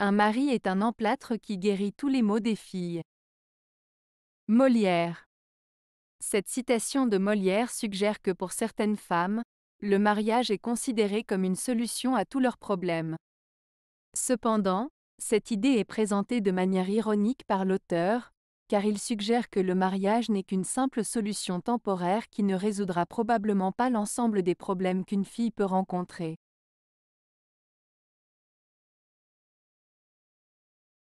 Un mari est un emplâtre qui guérit tous les maux des filles. Molière. Cette citation de Molière suggère que pour certaines femmes, le mariage est considéré comme une solution à tous leurs problèmes. Cependant, cette idée est présentée de manière ironique par l'auteur, car il suggère que le mariage n'est qu'une simple solution temporaire qui ne résoudra probablement pas l'ensemble des problèmes qu'une fille peut rencontrer.